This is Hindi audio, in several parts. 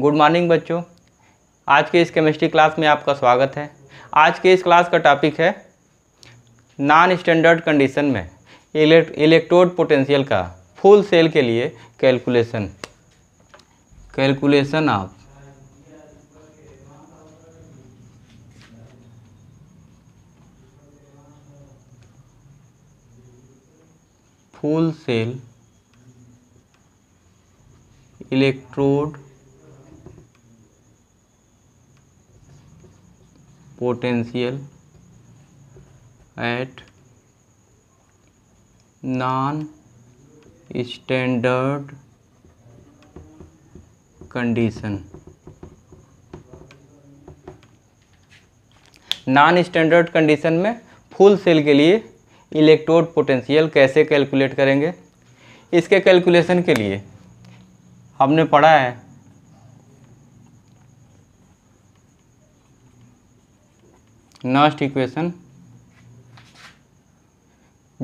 गुड मॉर्निंग बच्चों आज के इस केमिस्ट्री क्लास में आपका स्वागत है आज के इस क्लास का टॉपिक है नॉन स्टैंडर्ड कंडीशन में इलेक्ट्रोड पोटेंशियल का फुल सेल के लिए कैलकुलेशन कैलकुलेशन आप full cell electrode potential at non standard condition non standard condition में फुल सेल के लिए इलेक्ट्रोड पोटेंशियल कैसे कैलकुलेट करेंगे इसके कैलकुलेशन के लिए हमने पढ़ा है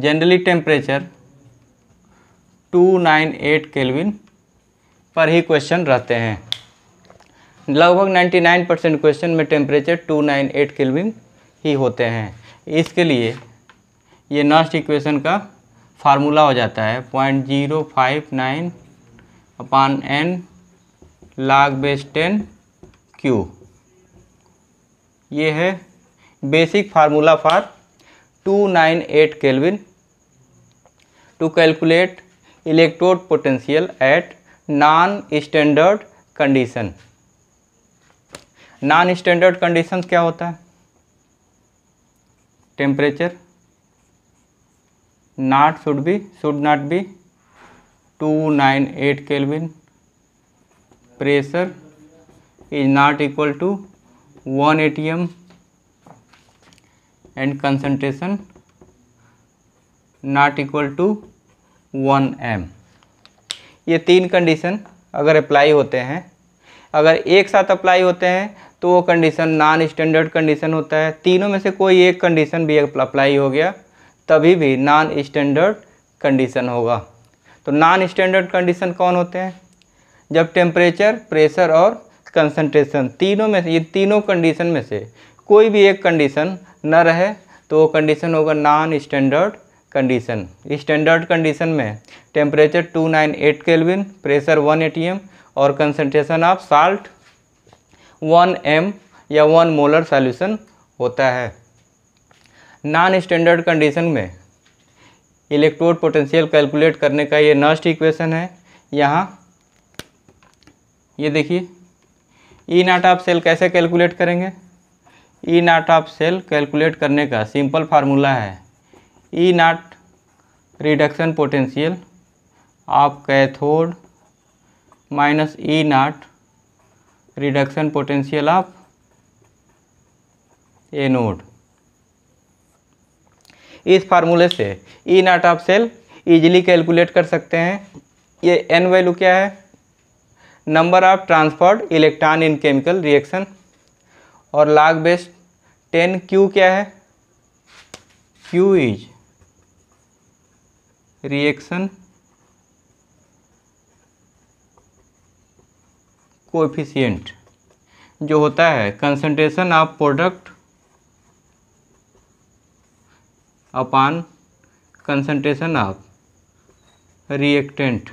generally temperature two nine 298 kelvin पर ही क्वेश्चन रहते हैं लगभग 99 परसेंट क्वेश्चन में टेम्परेचर 298 केल्विन ही होते हैं इसके लिए ये नॉस्ट इक्वेशन का फार्मूला हो जाता है point zero five nine upon n log base ten q ये है basic formula for 298 kelvin to calculate electrode potential at non standard condition non standard condition क्या होता है temperature not should be should not be 298 kelvin pressure is not equal to 1 atm and concentration not equal to one M ये तीन कंडीशन अगर अप्लाई होते हैं अगर एक साथ अप्लाई होते हैं तो वो कंडीशन नॉन स्टैंडर्ड कंडीशन होता है तीनों में से कोई एक कंडीशन भी अप्लाई हो गया तभी भी नॉन स्टैंडर्ड कंडीशन होगा तो नॉन स्टैंडर्ड कंडीशन कौन होते हैं जब टेम्परेचर प्रेशर और कंसंट्रेशन तीनों में से ये तीनों कंडीशन में से कोई भी एक कंडीशन न रहे तो वो कंडीशन होगा non standard condition standard condition में temperature 298 nine eight kelvin pressure one atm और कंसनट्रेशन ऑफ साल्ट 1 एम या 1 मोलर सॉल्यूशन होता है नॉन स्टैंडर्ड कंडीशन में इलेक्ट्रोड पोटेंशियल कैलकुलेट करने का ये नर्स्ट इक्वेशन है यहाँ ये देखिए ई e नाट आप सेल कैसे कैलकुलेट करेंगे E naught of cell calculate करने का सिंपल फार्मूला है E naught reduction potential of cathode minus E naught reduction potential of anode इस फार्मूले से E naught of cell easily calculate कर सकते हैं ये एन वैल्यू क्या है number of transferred electron in chemical reaction और लाग बेस टेन क्यू क्या है क्यू इज रिएक्शन कोफिशियंट जो होता है concentration of product upon concentration of reactant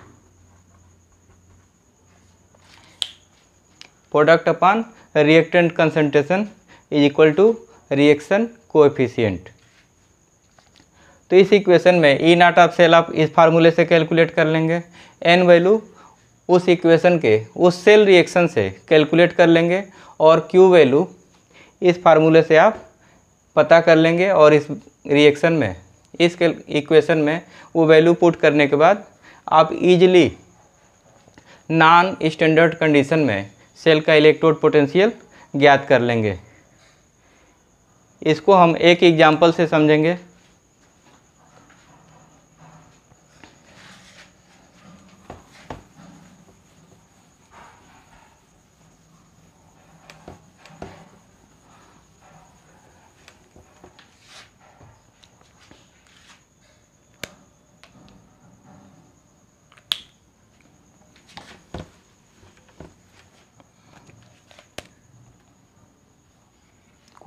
product upon reactant concentration is equal to reaction coefficient तो इस इक्वेशन में ई नाट ऑफ सेल आप इस फार्मूले से कैलकुलेट कर लेंगे एन वैल्यू उस इक्वेशन के उस सेल रिएक्शन से कैलकुलेट कर लेंगे और क्यू वैल्यू इस फार्मूले से आप पता कर लेंगे और इस रिएक्शन में इस इक्वेशन में वो वैल्यू पुट करने के बाद आप इजीली नॉन स्टैंडर्ड कंडीशन में सेल का इलेक्ट्रोड पोटेंशियल ज्ञात कर लेंगे इसको हम एक एग्जाम्पल से समझेंगे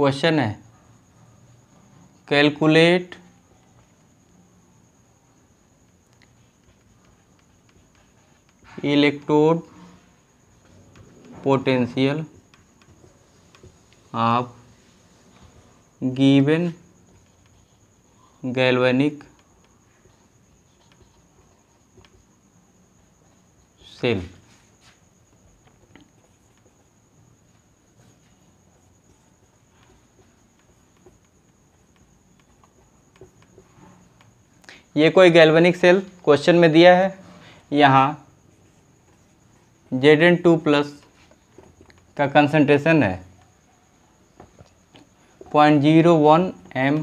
क्वेश्चन है calculate electrode potential of given galvanic cell ये कोई गैल्वेनिक सेल क्वेश्चन में दिया है यहाँ जेड एन टू प्लस का कंसंट्रेशन है पॉइंट जीरो वन एम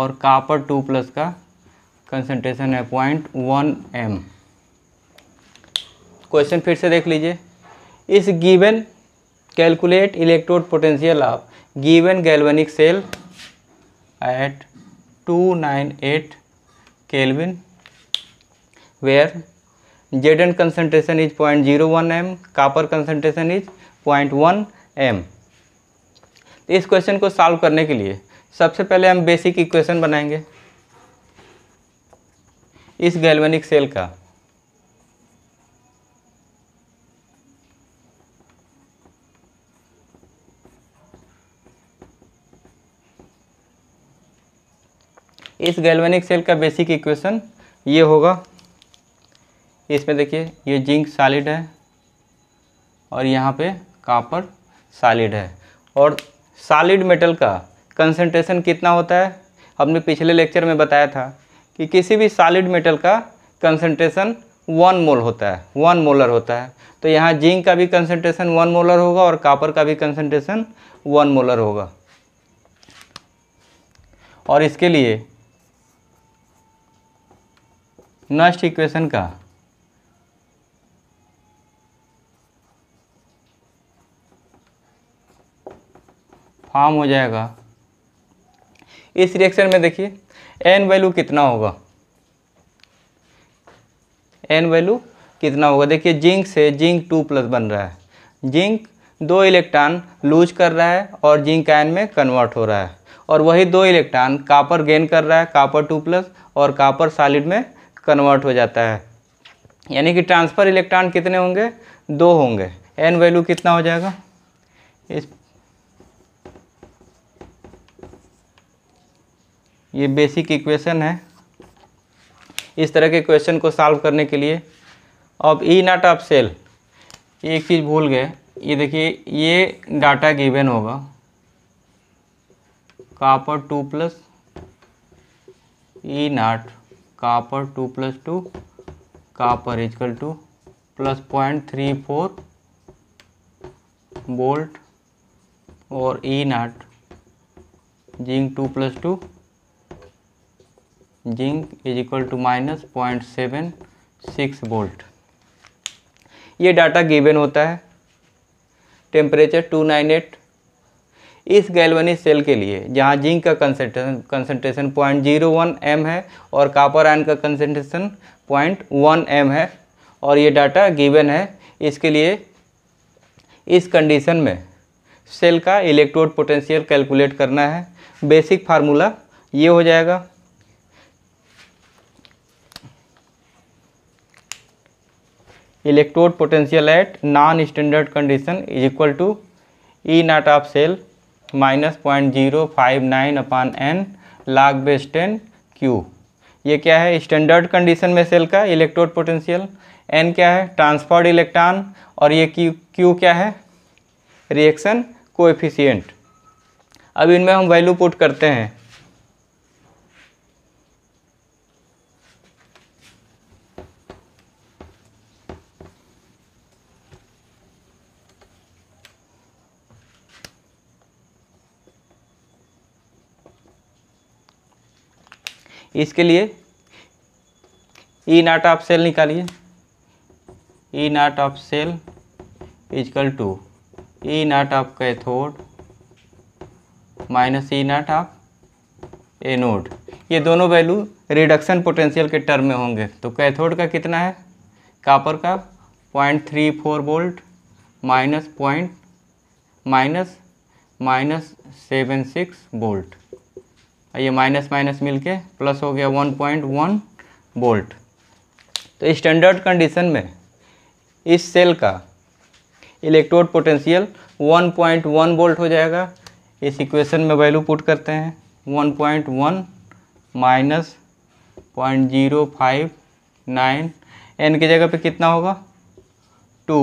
और कापर टू प्लस का कंसनट्रेशन है पॉइंट वन एम क्वेश्चन फिर से देख लीजिए इस given calculate electrode potential of given galvanic cell at two nine eight kelvin where Z Z N concentration is point zero one M copper concentration is point one M इस क्वेश्चन को सॉल्व करने के लिए सबसे पहले हम बेसिक इक्वेशन बनाएंगे इस गैल्वेनिक सेल का इस गैल्वेनिक सेल का बेसिक इक्वेशन ये होगा इसमें देखिए ये जिंक सॉलिड है और यहाँ पे कापर सॉलिड है और सॉलिड मेटल का कंसंट्रेशन कितना होता है हमने पिछले लेक्चर में बताया था कि किसी भी सॉलिड मेटल का कंसंट्रेशन वन मोल होता है वन मोलर होता है तो यहाँ जिंक का भी कंसंट्रेशन वन मोलर होगा और कापर का भी कंसंट्रेशन वन मोलर होगा और इसके लिए नेक्स्ट इक्वेशन का फॉर्म हो जाएगा इस रिएक्शन में देखिए एन वैल्यू कितना होगा एन वैल्यू कितना होगा देखिए जिंक से जिंक टू प्लस बन रहा है जिंक दो इलेक्ट्रॉन लूज कर रहा है और जिंक आयन में कन्वर्ट हो रहा है और वही दो इलेक्ट्रॉन कापर गेन कर रहा है कापर टू प्लस और कापर सॉलिड में कन्वर्ट हो जाता है यानी कि ट्रांसफ़र इलेक्ट्रॉन कितने होंगे दो होंगे एन वैल्यू कितना हो जाएगा इस ये बेसिक इक्वेशन है इस तरह के क्वेश्चन को सॉल्व करने के लिए अब ई नॉट ऑफ सेल एक चीज़ भूल गए ये देखिए ये डाटा गिवन होगा copper two plus E naught copper two plus two copper is equal to plus point three four volt और E naught zinc two plus two zinc is equal to minus point seven six volt ये डाटा गिवन होता है टेम्परेचर टू नाइन एट इस गैल्वेनिक सेल के लिए जहाँ जिंक का concentration point zero one M है और कापर आयन का कंसनट्रेशन पॉइंट वन एम है और ये डाटा गिवन है इसके लिए इस कंडीशन में सेल का इलेक्ट्रोड पोटेंशियल कैलकुलेट करना है बेसिक फार्मूला ये हो जाएगा electrode potential at non standard condition is equal to E naught of cell minus point zero five nine upon n log base ten q ये क्या है स्टैंडर्ड कंडीशन में सेल का इलेक्ट्रोड पोटेंशियल एन क्या है ट्रांसफर्ड इलेक्ट्रॉन और ये क्यू क्यू क्या है रिएक्शन कोएफिशिएंट अब इनमें हम वैल्यू पुट करते हैं इसके लिए ई नाट ऑफ सेल निकालिए E naught of cell is equal to E naught of cathode minus E naught of anode ये दोनों वैल्यू रिडक्शन पोटेंशियल के टर्म में होंगे तो कैथोड का कितना है कापर का point three four volt minus point minus minus seven six volt ये माइनस माइनस मिलके प्लस हो गया 1.1 वोल्ट तो स्टैंडर्ड कंडीशन में इस सेल का इलेक्ट्रोड पोटेंशियल 1.1 वोल्ट हो जाएगा इस इक्वेशन में वैल्यू पुट करते हैं 1.1 point one minus point zero five nine n की जगह पे कितना होगा two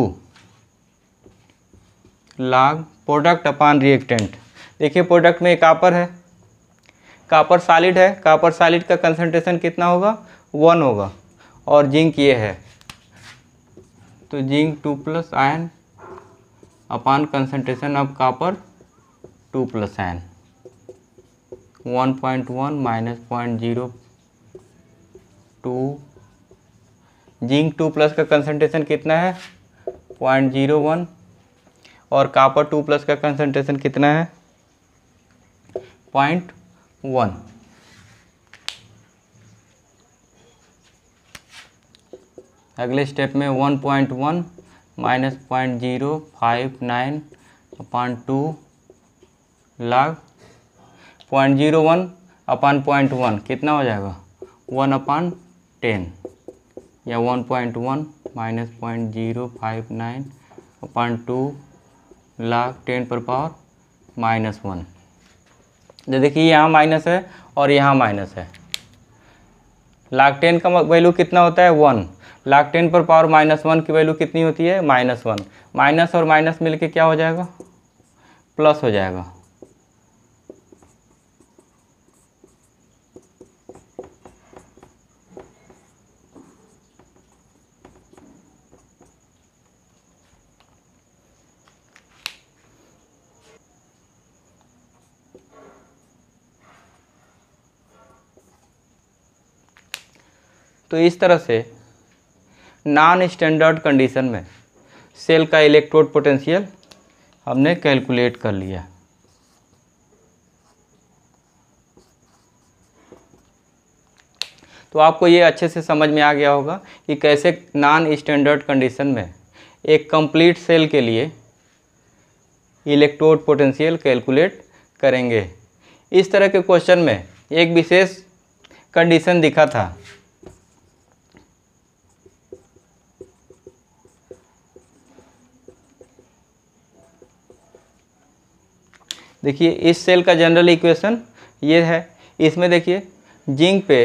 log product upon reactant देखिए प्रोडक्ट में एक कापर है कापर सॉलिड है कापर सॉलिड का कंसनट्रेशन कितना होगा वन होगा और जिंक ये है तो zinc two plus ion upon concentration of copper two plus ion one point one minus point zero two zinc two plus का कंसनट्रेशन कितना है पॉइंट जीरो वन और कापर टू प्लस का कंसनट्रेशन कितना है पॉइंट वन अगले स्टेप में one point one minus point zero five nine upon two log point zero one upon point one कितना हो जाएगा वन अपान टेन या one point one minus point zero five nine upon two log ten पर पावर माइनस वन जो तो देखिए यहाँ माइनस है और यहाँ माइनस है लाख टेन का वैल्यू कितना होता है वन लाख टेन पर पावर माइनस वन की वैल्यू कितनी होती है माइनस वन माइनस और माइनस मिलके क्या हो जाएगा प्लस हो जाएगा तो इस तरह से नॉन स्टैंडर्ड कंडीशन में सेल का इलेक्ट्रोड पोटेंशियल हमने कैलकुलेट कर लिया तो आपको ये अच्छे से समझ में आ गया होगा कि कैसे नॉन स्टैंडर्ड कंडीशन में एक कंप्लीट सेल के लिए इलेक्ट्रोड पोटेंशियल कैलकुलेट करेंगे इस तरह के क्वेश्चन में एक विशेष कंडीशन दिखा था देखिए इस सेल का जनरल इक्वेशन ये है इसमें देखिए जिंक पे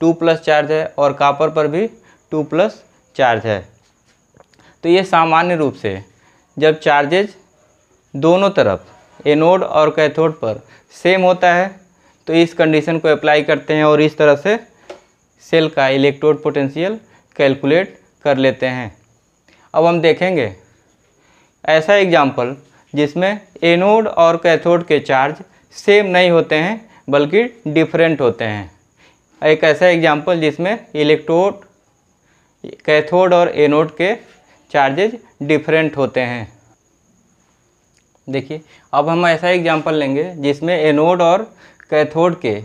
टू प्लस चार्ज है और कापर पर भी टू प्लस चार्ज है तो ये सामान्य रूप से जब चार्जेज दोनों तरफ एनोड और कैथोड पर सेम होता है तो इस कंडीशन को अप्लाई करते हैं और इस तरह से सेल का इलेक्ट्रोड पोटेंशियल कैलकुलेट कर लेते हैं अब हम देखेंगे ऐसा एग्जाम्पल जिसमें एनोड और कैथोड के चार्ज सेम नहीं होते हैं बल्कि डिफरेंट होते हैं एक ऐसा एग्जाम्पल जिसमें इलेक्ट्रोड कैथोड और एनोड के चार्जेज डिफरेंट होते हैं देखिए अब हम ऐसा एग्जाम्पल लेंगे जिसमें एनोड और कैथोड के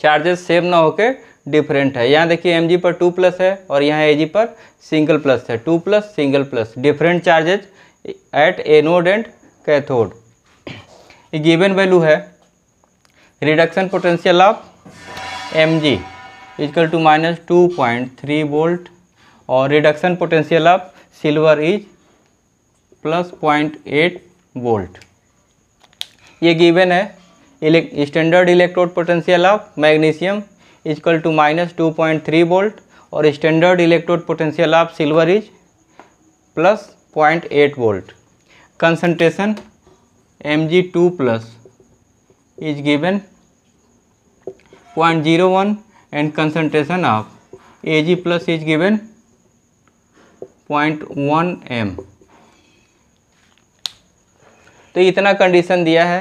चार्जेस सेम ना होकर डिफरेंट है यहाँ देखिए एम पर टू प्लस है और यहाँ ए पर सिंगल प्लस है two plus single plus different charges at anode and cathode given value है reduction potential of M G is equal to minus two point three volt और reduction potential of silver is plus point eight volt ये गिवन है standard electrode potential of magnesium is equal to minus two point three volt और standard electrode potential of silver is plus point eight volt concentration M G two plus is given point zero one and concentration of A G plus is given point one M तो इतना कंडीशन दिया है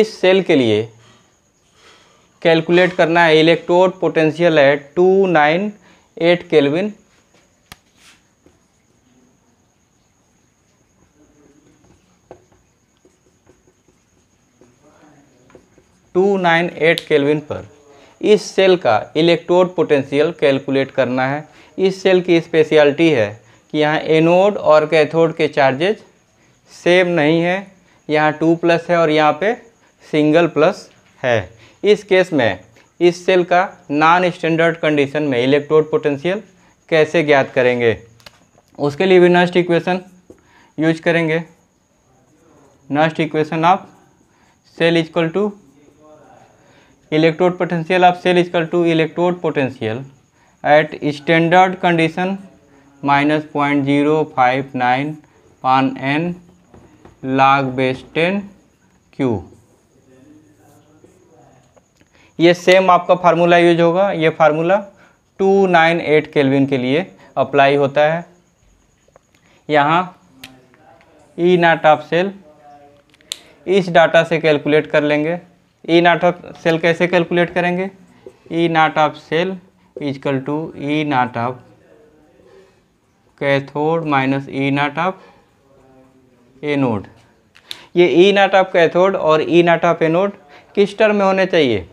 इस सेल के लिए कैलकुलेट करना है इलेक्ट्रोड पोटेंशियल है two nine eight kelvin 298 kelvin पर इस सेल का इलेक्ट्रोड पोटेंशियल कैलकुलेट करना है इस सेल की स्पेशलिटी है कि यहाँ एनोड और कैथोड के चार्जेज सेम नहीं है यहाँ टू प्लस है और यहाँ पे सिंगल प्लस है इस केस में इस सेल का नॉन स्टैंडर्ड कंडीशन में इलेक्ट्रोड पोटेंशियल कैसे ज्ञात करेंगे उसके लिए भी नस्ट इक्वेशन यूज करेंगे Nernst equation of cell is equal to electrode potential of cell is equal to electrode potential at standard condition minus point zero five nine upon n log base ten q ये सेम आपका फार्मूला यूज होगा ये formula two nine eight kelvin के लिए अप्लाई होता है यहाँ ई नाट ऑफ सेल इस डाटा से कैलकुलेट कर लेंगे ई नाट ऑफ सेल कैसे कैलकुलेट करेंगे E naught of cell is equal to E naught of cathode minus E naught of anode ये ई नाट ऑफ कैथोड और ई नाट ऑफ एनोड किस टर्म में होने चाहिए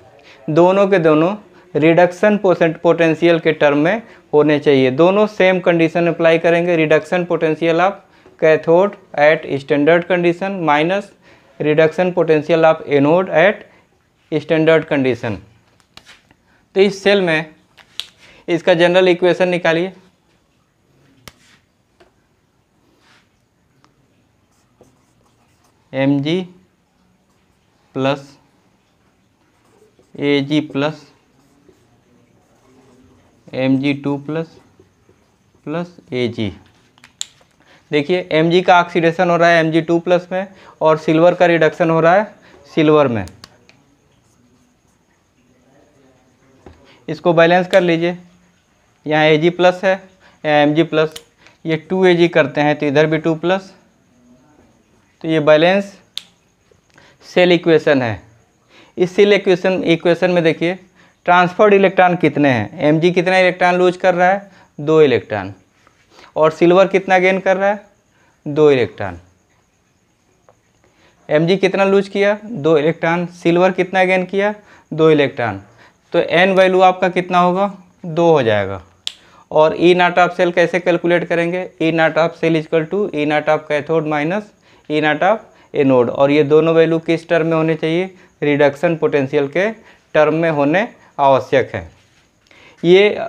दोनों के दोनों रिडक्शन पोटेंशियल के टर्म में होने चाहिए दोनों सेम कंडीशन अप्लाई करेंगे reduction potential of cathode at standard condition minus reduction potential of anode at standard condition तो इस सेल में इसका जनरल इक्वेशन निकालिए M G plus A G plus M G two plus plus A G देखिए एम जी का ऑक्सीडेशन हो रहा है एम जी टू प्लस में और सिल्वर का रिडक्शन हो रहा है सिल्वर में इसको बैलेंस कर लीजिए यहाँ ए जी प्लस है या एम जी प्लस ये टू ए जी करते हैं तो इधर भी टू प्लस तो ये बैलेंस सेल इक्वेशन है इस सेल इक्वेशन इक्वेशन में देखिए ट्रांसफर्ड इलेक्ट्रॉन कितने हैं एम जी कितना इलेक्ट्रॉन लूज कर रहा है दो इलेक्ट्रॉन और सिल्वर कितना गेन कर रहा है दो इलेक्ट्रॉन एम जी कितना लूज किया दो इलेक्ट्रॉन सिल्वर कितना गेन किया दो इलेक्ट्रॉन तो एन वैल्यू आपका कितना होगा दो हो जाएगा और ई नाट ऑफ सेल कैसे कैलकुलेट करेंगे E naught of cell is equal to E naught of cathode minus E naught of anode और ये दोनों वैल्यू किस टर्म में होने चाहिए रिडक्शन पोटेंशियल के टर्म में होने आवश्यक है ये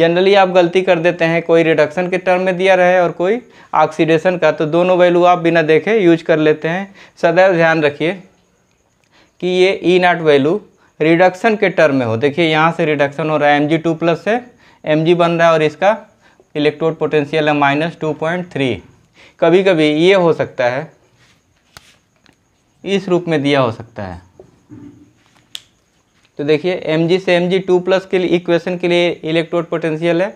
जनरली आप गलती कर देते हैं कोई रिडक्शन के टर्म में दिया रहे और कोई ऑक्सीडेशन का तो दोनों वैल्यू आप बिना देखे यूज कर लेते हैं सदैव ध्यान रखिए कि ये ई नाट वैल्यू रिडक्शन के टर्म में हो देखिए यहाँ से रिडक्शन हो रहा है एम जी टू प्लस से एम जी बन रहा है और इसका इलेक्ट्रोड पोटेंशियल है माइनस टू पॉइंट थ्री कभी कभी ये हो सकता है इस रूप में दिया हो सकता है तो देखिए एम जी से एम जी टू प्लस के लिए इक्वेशन के लिए इलेक्ट्रोड पोटेंशियल है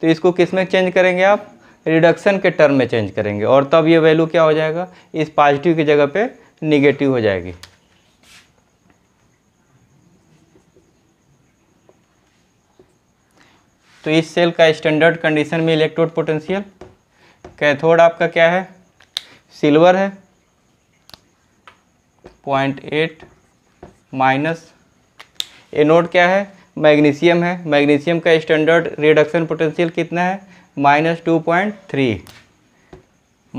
तो इसको किस में चेंज करेंगे आप रिडक्शन के टर्म में चेंज करेंगे और तब ये वैल्यू क्या हो जाएगा इस पॉजिटिव की जगह पे निगेटिव हो जाएगी तो इस सेल का स्टैंडर्ड कंडीशन में इलेक्ट्रोड पोटेंशियल कैथोड आपका क्या है सिल्वर है पॉइंट एट माइनस एनोड क्या है मैग्नीशियम है मैग्नीशियम का स्टैंडर्ड रिडक्शन पोटेंशियल कितना है minus two point three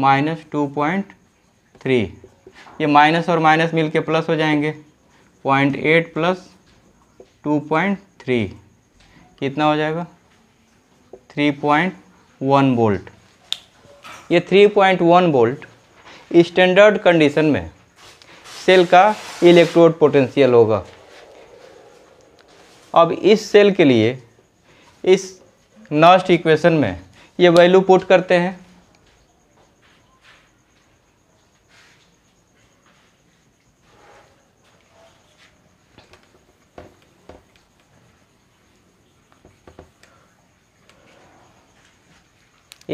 minus two point three ये माइनस और माइनस मिल के प्लस हो जाएंगे point eight plus two point three कितना हो जाएगा थ्री पॉइंट वन बोल्ट ये three point one volt standard condition में सेल का इलेक्ट्रोड पोटेंशियल होगा अब इस सेल के लिए इस नास्ट इक्वेशन में ये वैल्यू पुट करते हैं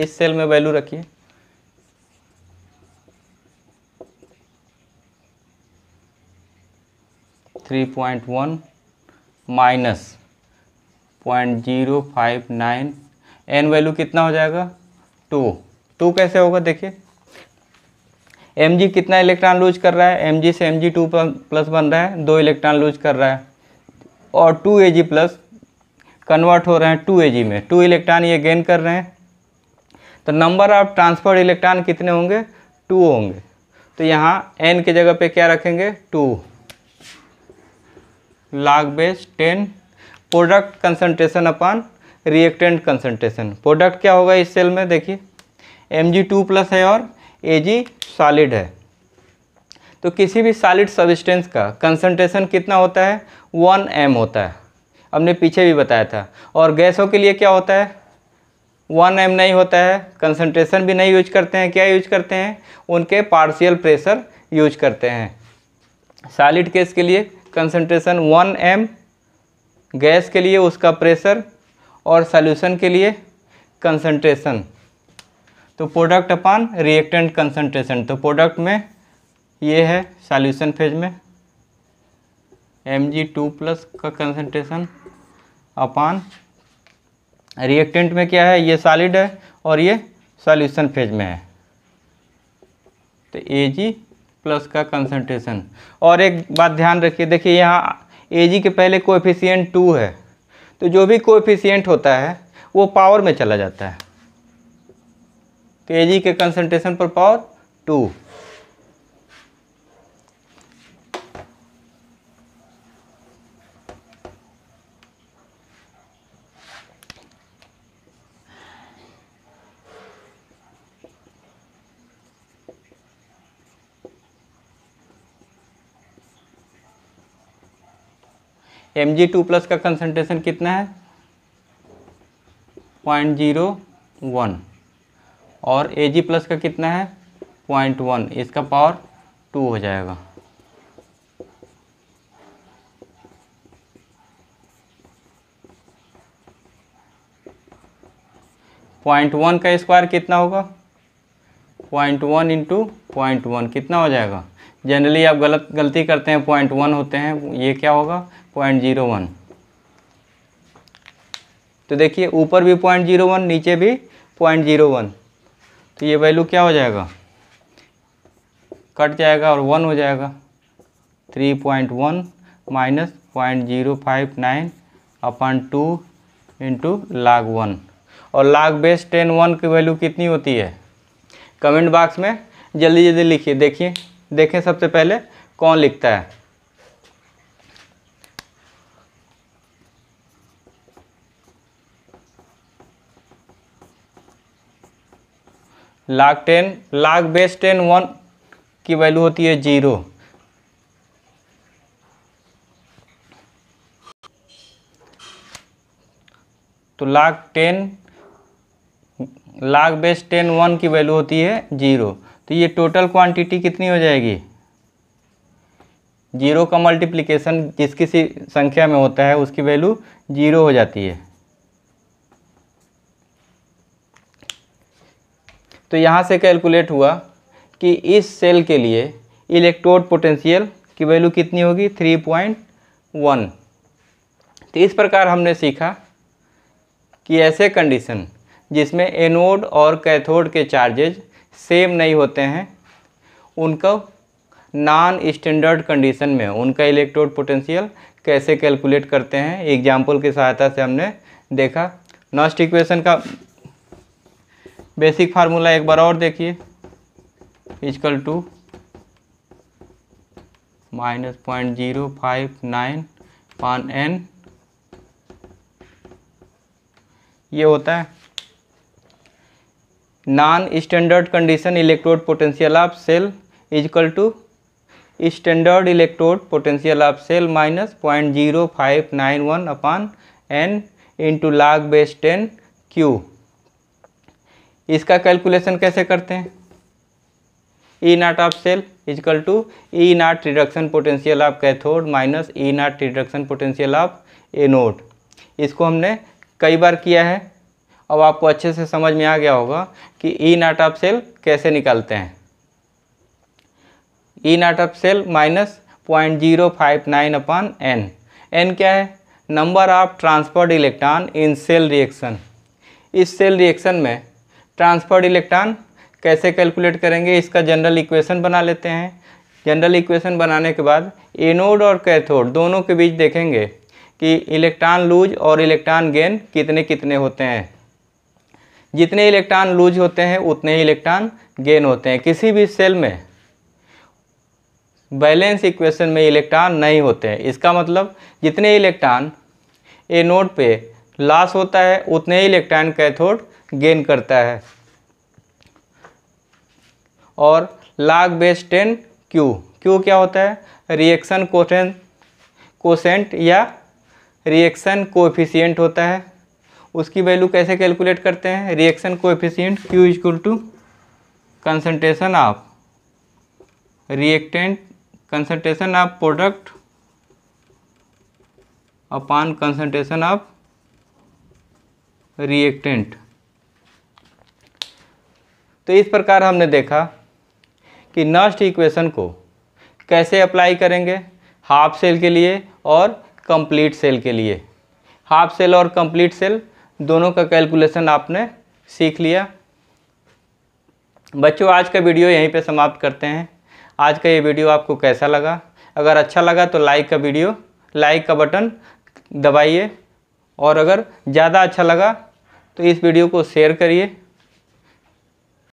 इस सेल में वैल्यू रखिए three point one minus point zero five nine n value कितना हो जाएगा टू टू कैसे होगा देखिए एम जी कितना इलेक्ट्रॉन लूज कर रहा है एम जी से एम जी टू प्लस बन रहा है दो इलेक्ट्रॉन लूज कर रहा है और two A G plus convert हो रहे हैं टू ए जी में टू इलेक्ट्रॉन ये गेन कर रहे हैं तो नंबर ऑफ ट्रांसफर्ड इलेक्ट्रॉन कितने होंगे टू होंगे तो यहाँ एन के जगह पे क्या रखेंगे two log base ten product concentration upon reactant concentration product क्या होगा इस सेल में देखिए एम जी टू प्लस है और ए जी सॉलिड है तो किसी भी सॉलिड सबिस्टेंस का कंसनट्रेशन कितना होता है वन एम होता है हमने पीछे भी बताया था और गैसों के लिए क्या होता है वन एम नहीं होता है कंसंट्रेशन भी नहीं यूज करते हैं क्या यूज करते हैं उनके पार्शियल प्रेशर यूज करते हैं सॉलिड केस के लिए कंसंट्रेशन वन एम गैस के लिए उसका प्रेशर और सॉल्यूशन के लिए कंसनट्रेशन तो प्रोडक्ट अपॉन रिएक्टेंट कंसनट्रेशन तो प्रोडक्ट में ये है सॉल्यूशन फेज में एम जी टू प्लस का कंसनट्रेशन अपान रिएक्टेंट में क्या है ये सॉलिड है और ये सॉल्यूशन फेज में है तो ए जी प्लस का कंसंट्रेशन और एक बात ध्यान रखिए देखिए यहाँ ए जी के पहले कोएफिशिएंट टू है तो जो भी कोएफिशिएंट होता है वो पावर में चला जाता है तो ए जी के कंसंट्रेशन पर power two M G two plus का कंसनट्रेशन कितना है पॉइंट जीरो वन और ए जी प्लस का कितना है पॉइंट वन इसका पावर टू हो जाएगा पॉइंट वन का स्क्वायर कितना होगा point one into point one कितना हो जाएगा जनरली आप गलत गलती करते हैं पॉइंट वन होते हैं ये क्या होगा पॉइंट जीरो वन तो देखिए ऊपर भी पॉइंट जीरो वन नीचे भी पॉइंट जीरो वन तो ये वैल्यू क्या हो जाएगा कट जाएगा और वन हो जाएगा three point one minus point zero five nine upon two into log one और लाग बेस टेन वन की वैल्यू कितनी होती है कमेंट बॉक्स में जल्दी जल्दी लिखिए देखिए देखें सबसे पहले कौन लिखता है log ten log base ten one की वैल्यू होती है जीरो तो log ten log base ten one की वैल्यू होती है जीरो तो ये टोटल क्वांटिटी कितनी हो जाएगी जीरो का मल्टीप्लिकेशन जिस किसी संख्या में होता है उसकी वैल्यू जीरो हो जाती है तो यहाँ से कैलकुलेट हुआ कि इस सेल के लिए इलेक्ट्रोड पोटेंशियल की वैल्यू कितनी होगी थ्री पॉइंट वन तो इस प्रकार हमने सीखा कि ऐसे कंडीशन जिसमें एनोड और कैथोड के चार्जेज सेम नहीं होते हैं उनका नॉन स्टैंडर्ड कंडीशन में उनका इलेक्ट्रोड पोटेंशियल कैसे कैलकुलेट करते हैं एग्जाम्पल की सहायता से हमने देखा नॉस्ट इक्वेशन का बेसिक फार्मूला एक बार और देखिए equal to minus point zero five nine upon n ये होता है non standard condition electrode potential of cell is equal to standard electrode potential of cell minus point zero five nine one upon n into log base ten Q इसका कैलकुलेशन कैसे करते हैं E nought of cell is equal to E nought reduction potential of cathode minus E nought reduction potential of anode इसको हमने कई बार किया है अब आपको अच्छे से समझ में आ गया होगा कि ई नाट ऑफ सेल कैसे निकालते हैं E naught of cell minus point zero five nine upon n n क्या है number of transferred electron in cell reaction इस सेल रिएक्शन में ट्रांसफर्ड इलेक्ट्रॉन कैसे कैलकुलेट करेंगे इसका जनरल इक्वेशन बना लेते हैं जनरल इक्वेशन बनाने के बाद एनोड और कैथोड दोनों के बीच देखेंगे कि इलेक्ट्रॉन लूज और इलेक्ट्रॉन गेन कितने कितने होते हैं जितने इलेक्ट्रॉन लूज होते हैं उतने ही इलेक्ट्रॉन गेन होते हैं किसी भी सेल में बैलेंस इक्वेशन में इलेक्ट्रॉन नहीं होते हैं इसका मतलब जितने इलेक्ट्रॉन ए नोड पे लॉस होता है उतने ही इलेक्ट्रॉन कैथोड गेन करता है और log base ten Q Q क्या होता है रिएक्शन कोशेंट कोसेंट या रिएक्शन कोफिशियंट होता है उसकी वैल्यू कैसे कैलकुलेट करते हैं reaction coefficient Q equal to concentration of reactant concentration of product upon concentration of reactant तो इस प्रकार हमने देखा कि नर्स्ट इक्वेशन को कैसे अप्लाई करेंगे हाफ सेल के लिए और कंप्लीट सेल के लिए हाफ सेल और कंप्लीट सेल दोनों का कैलकुलेशन आपने सीख लिया बच्चों आज का वीडियो यहीं पे समाप्त करते हैं आज का ये वीडियो आपको कैसा लगा अगर अच्छा लगा तो लाइक का वीडियो लाइक का बटन दबाइए और अगर ज़्यादा अच्छा लगा तो इस वीडियो को शेयर करिए